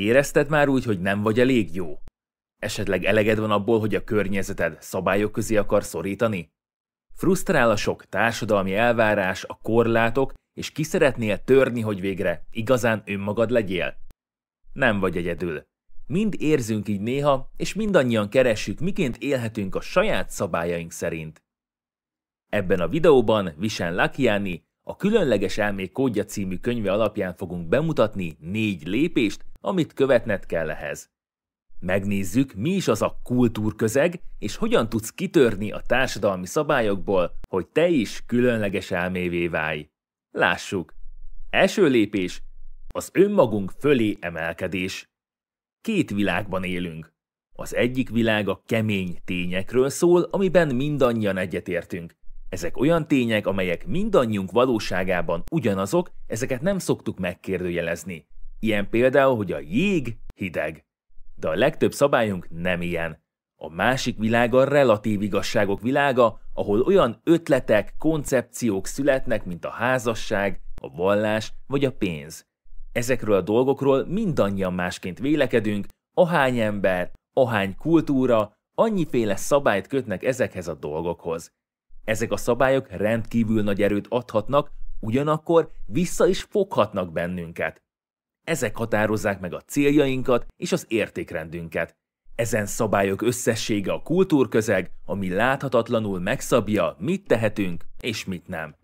Érezted már úgy, hogy nem vagy elég jó? Esetleg eleged van abból, hogy a környezeted szabályok közé akar szorítani? Frusztrál a sok társadalmi elvárás, a korlátok, és ki szeretnél törni, hogy végre igazán önmagad legyél? Nem vagy egyedül. Mind érzünk így néha, és mindannyian keressük, miként élhetünk a saját szabályaink szerint. Ebben a videóban Visen Lakiani a Különleges Elmék Kódja című könyve alapján fogunk bemutatni négy lépést, amit követned kell ehhez. Megnézzük, mi is az a kultúrközeg, és hogyan tudsz kitörni a társadalmi szabályokból, hogy te is különleges elmévé válj. Lássuk! Első lépés az önmagunk fölé emelkedés. Két világban élünk. Az egyik világ a kemény tényekről szól, amiben mindannyian egyetértünk. Ezek olyan tények, amelyek mindannyiunk valóságában ugyanazok, ezeket nem szoktuk megkérdőjelezni. Ilyen például, hogy a jég hideg. De a legtöbb szabályunk nem ilyen. A másik világ a relatív igazságok világa, ahol olyan ötletek, koncepciók születnek, mint a házasság, a vallás vagy a pénz. Ezekről a dolgokról mindannyian másként vélekedünk, ahány ember, ahány kultúra, annyiféle szabályt kötnek ezekhez a dolgokhoz. Ezek a szabályok rendkívül nagy erőt adhatnak, ugyanakkor vissza is foghatnak bennünket. Ezek határozzák meg a céljainkat és az értékrendünket. Ezen szabályok összessége a kultúrközeg, ami láthatatlanul megszabja, mit tehetünk és mit nem.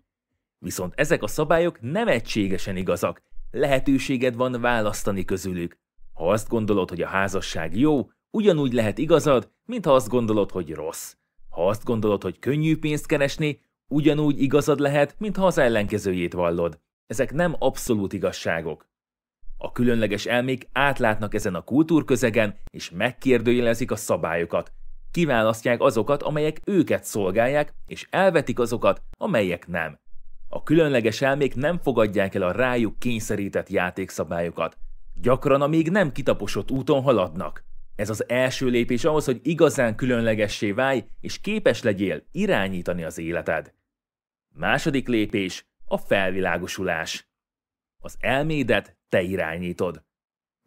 Viszont ezek a szabályok nem egységesen igazak, lehetőséged van választani közülük. Ha azt gondolod, hogy a házasság jó, ugyanúgy lehet igazad, mint ha azt gondolod, hogy rossz. Ha azt gondolod, hogy könnyű pénzt keresni, ugyanúgy igazad lehet, mint ha az ellenkezőjét vallod. Ezek nem abszolút igazságok. A különleges elmék átlátnak ezen a kultúrközegen, és megkérdőjelezik a szabályokat. Kiválasztják azokat, amelyek őket szolgálják, és elvetik azokat, amelyek nem. A különleges elmék nem fogadják el a rájuk kényszerített játékszabályokat. Gyakran a még nem kitaposott úton haladnak. Ez az első lépés ahhoz, hogy igazán különlegessé válj, és képes legyél irányítani az életed. Második lépés a felvilágosulás. Az elmédet te irányítod.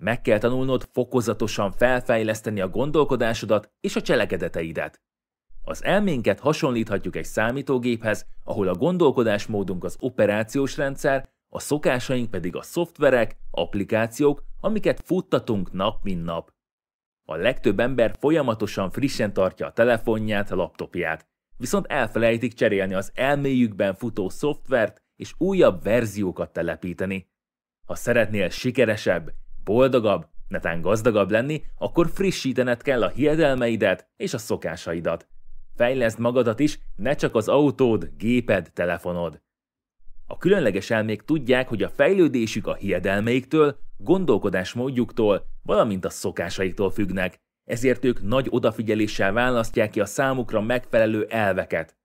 Meg kell tanulnod fokozatosan felfejleszteni a gondolkodásodat és a cselekedeteidet. Az elménket hasonlíthatjuk egy számítógéphez, ahol a gondolkodásmódunk az operációs rendszer, a szokásaink pedig a szoftverek, applikációk, amiket futtatunk nap mint nap. A legtöbb ember folyamatosan frissen tartja a telefonját, a laptopját, viszont elfelejtik cserélni az elméjükben futó szoftvert és újabb verziókat telepíteni. Ha szeretnél sikeresebb, boldogabb, netán gazdagabb lenni, akkor frissítened kell a hiedelmeidet és a szokásaidat. Fejleszd magadat is, ne csak az autód, géped, telefonod. A különleges elmék tudják, hogy a fejlődésük a hiedelmeiktől, gondolkodásmódjuktól, valamint a szokásaiktól függnek, ezért ők nagy odafigyeléssel választják ki a számukra megfelelő elveket.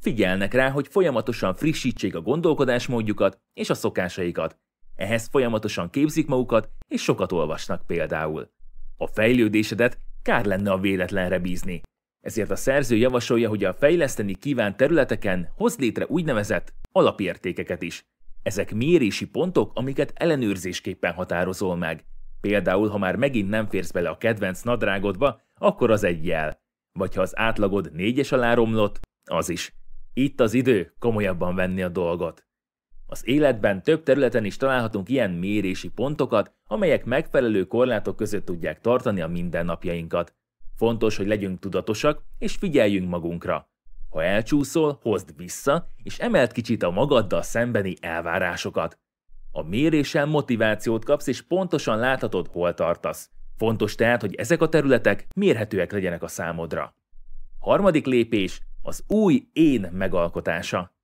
Figyelnek rá, hogy folyamatosan frissítsék a gondolkodásmódjukat és a szokásaikat, ehhez folyamatosan képzik magukat, és sokat olvasnak például. A fejlődésedet kár lenne a véletlenre bízni. Ezért a szerző javasolja, hogy a fejleszteni kívánt területeken hoz létre úgynevezett alapértékeket is. Ezek mérési pontok, amiket ellenőrzésképpen határozol meg. Például, ha már megint nem férsz bele a kedvenc nadrágodba, akkor az egy jel. Vagy ha az átlagod négyes alá romlott, az is. Itt az idő komolyabban venni a dolgot. Az életben több területen is találhatunk ilyen mérési pontokat, amelyek megfelelő korlátok között tudják tartani a mindennapjainkat. Fontos, hogy legyünk tudatosak és figyeljünk magunkra. Ha elcsúszol, hozd vissza, és emeld kicsit a magaddal szembeni elvárásokat. A méréssel motivációt kapsz, és pontosan láthatod, hol tartasz. Fontos tehát, hogy ezek a területek mérhetőek legyenek a számodra. Harmadik lépés az új én megalkotása.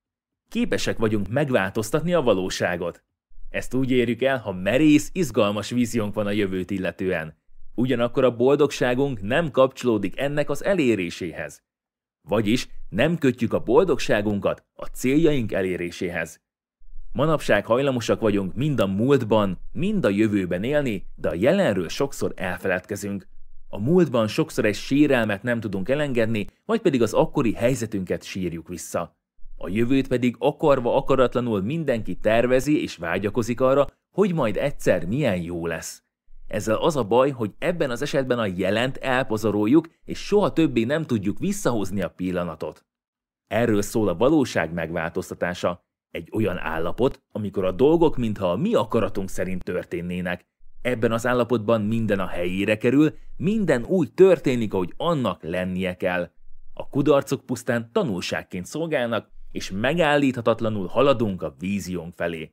Képesek vagyunk megváltoztatni a valóságot. Ezt úgy érjük el, ha merész, izgalmas víziónk van a jövőt illetően. Ugyanakkor a boldogságunk nem kapcsolódik ennek az eléréséhez. Vagyis nem kötjük a boldogságunkat a céljaink eléréséhez. Manapság hajlamosak vagyunk mind a múltban, mind a jövőben élni, de a jelenről sokszor elfeledkezünk. A múltban sokszor egy sérelmet nem tudunk elengedni, vagy pedig az akkori helyzetünket sírjuk vissza. A jövőt pedig akarva akaratlanul mindenki tervezi és vágyakozik arra, hogy majd egyszer milyen jó lesz. Ezzel az a baj, hogy ebben az esetben a jelent elpazaroljuk, és soha többé nem tudjuk visszahozni a pillanatot. Erről szól a valóság megváltoztatása, egy olyan állapot, amikor a dolgok mintha a mi akaratunk szerint történnének. Ebben az állapotban minden a helyére kerül, minden úgy történik, ahogy annak lennie kell. A kudarcok pusztán tanulságként szolgálnak, és megállíthatatlanul haladunk a víziónk felé.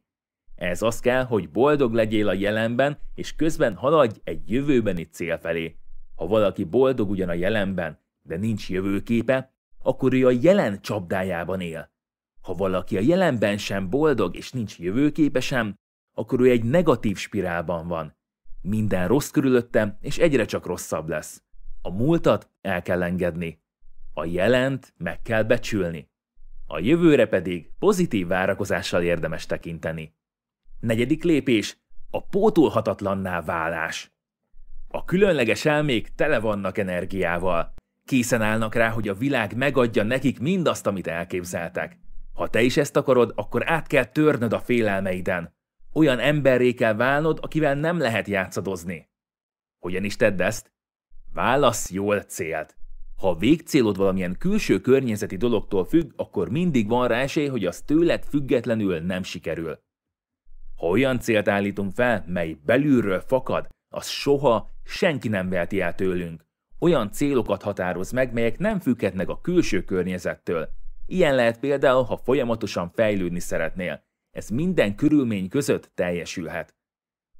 Ez az kell, hogy boldog legyél a jelenben, és közben haladj egy jövőbeni cél felé. Ha valaki boldog ugyan a jelenben, de nincs jövőképe, akkor ő a jelen csapdájában él. Ha valaki a jelenben sem boldog és nincs jövőképe sem, akkor ő egy negatív spirálban van. Minden rossz körülötte, és egyre csak rosszabb lesz. A múltat el kell engedni. A jelent meg kell becsülni. A jövőre pedig pozitív várakozással érdemes tekinteni. Negyedik lépés a pótolhatatlanná válás. A különleges elmék tele vannak energiával. Készen állnak rá, hogy a világ megadja nekik mindazt, amit elképzeltek. Ha te is ezt akarod, akkor át kell törnöd a félelmeiden. Olyan emberré kell válnod, akivel nem lehet játszadozni. Hogyan is tedd ezt? Válasz jól célt. Ha a végcélod valamilyen külső környezeti dologtól függ, akkor mindig van rá esély, hogy az tőled függetlenül nem sikerül. Ha olyan célt állítunk fel, mely belülről fakad, az soha senki nem veheti el tőlünk. Olyan célokat határoz meg, melyek nem függhetnek a külső környezettől. Ilyen lehet például, ha folyamatosan fejlődni szeretnél. Ez minden körülmény között teljesülhet.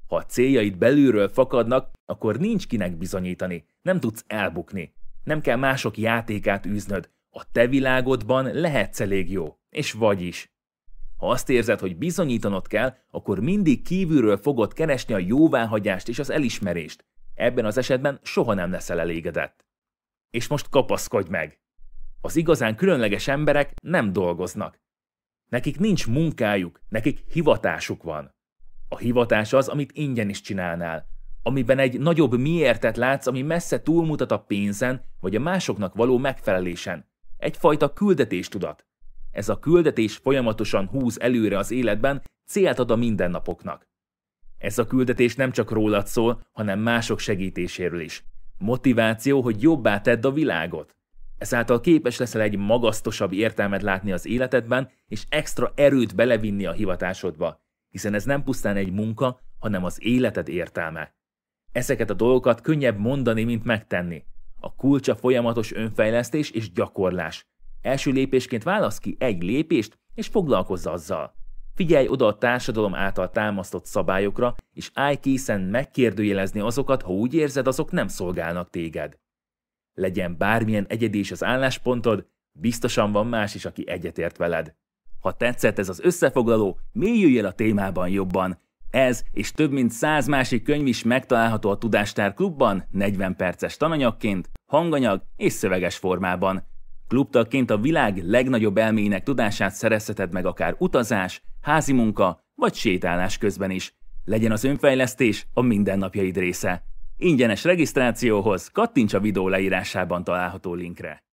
Ha a céljaid belülről fakadnak, akkor nincs kinek bizonyítani, nem tudsz elbukni. Nem kell mások játékát űznöd, a te világodban lehetsz elég jó, és vagy is. Ha azt érzed, hogy bizonyítanod kell, akkor mindig kívülről fogod keresni a jóváhagyást és az elismerést. Ebben az esetben soha nem leszel elégedett. És most kapaszkodj meg! Az igazán különleges emberek nem dolgoznak. Nekik nincs munkájuk, nekik hivatásuk van. A hivatás az, amit ingyen is csinálnál, amiben egy nagyobb miértet látsz, ami messze túlmutat a pénzen vagy a másoknak való megfelelésen. Egyfajta küldetéstudat. Ez a küldetés folyamatosan húz előre az életben, célt ad a mindennapoknak. Ez a küldetés nem csak rólad szól, hanem mások segítéséről is. Motiváció, hogy jobbá tedd a világot. Ezáltal képes leszel egy magasztosabb értelmet látni az életedben, és extra erőt belevinni a hivatásodba, hiszen ez nem pusztán egy munka, hanem az életed értelme. Ezeket a dolgokat könnyebb mondani, mint megtenni. A kulcsa folyamatos önfejlesztés és gyakorlás. Első lépésként válasz ki egy lépést, és foglalkozz azzal. Figyelj oda a társadalom által támasztott szabályokra, és állj készen megkérdőjelezni azokat, ha úgy érzed, azok nem szolgálnak téged. Legyen bármilyen egyedés az álláspontod, biztosan van más is, aki egyetért veled. Ha tetszett ez az összefoglaló, mélyülj el a témában jobban, ez és több mint száz másik könyv is megtalálható a Tudástár Klubban 40 perces tananyagként, hanganyag és szöveges formában. Klubtagként a világ legnagyobb elméinek tudását szerezheted meg akár utazás, házi munka vagy sétálás közben is. Legyen az önfejlesztés a mindennapjaid része. Ingyenes regisztrációhoz kattints a videó leírásában található linkre.